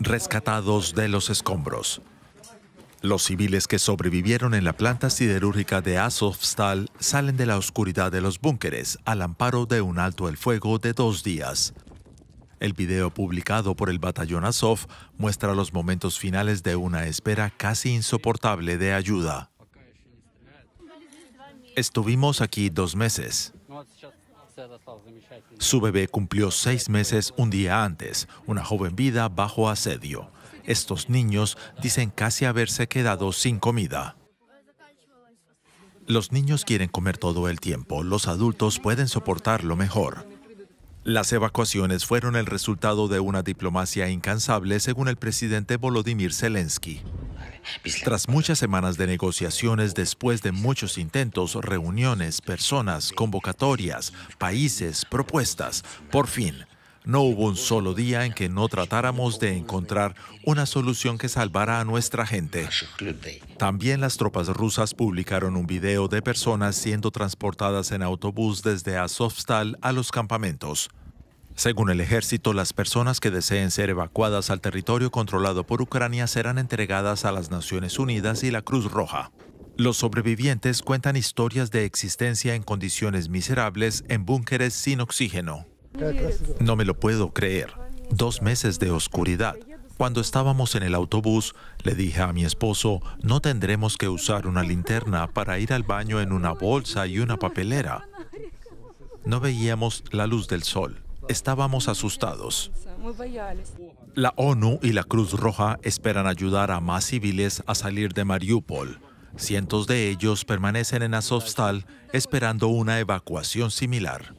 rescatados de los escombros. Los civiles que sobrevivieron en la planta siderúrgica de Azovstal salen de la oscuridad de los búnkeres al amparo de un alto el fuego de dos días. El video publicado por el batallón Azov muestra los momentos finales de una espera casi insoportable de ayuda. Estuvimos aquí dos meses. Su bebé cumplió seis meses un día antes, una joven vida bajo asedio. Estos niños dicen casi haberse quedado sin comida. Los niños quieren comer todo el tiempo, los adultos pueden soportarlo mejor. Las evacuaciones fueron el resultado de una diplomacia incansable, según el presidente Volodymyr Zelensky. Tras muchas semanas de negociaciones, después de muchos intentos, reuniones, personas, convocatorias, países, propuestas, por fin, no hubo un solo día en que no tratáramos de encontrar una solución que salvara a nuestra gente. También las tropas rusas publicaron un video de personas siendo transportadas en autobús desde Azovstal a los campamentos. Según el ejército, las personas que deseen ser evacuadas al territorio controlado por Ucrania serán entregadas a las Naciones Unidas y la Cruz Roja. Los sobrevivientes cuentan historias de existencia en condiciones miserables en búnkeres sin oxígeno. No me lo puedo creer. Dos meses de oscuridad. Cuando estábamos en el autobús, le dije a mi esposo, no tendremos que usar una linterna para ir al baño en una bolsa y una papelera. No veíamos la luz del sol estábamos asustados. La ONU y la Cruz Roja esperan ayudar a más civiles a salir de Mariupol. Cientos de ellos permanecen en Azovstal esperando una evacuación similar.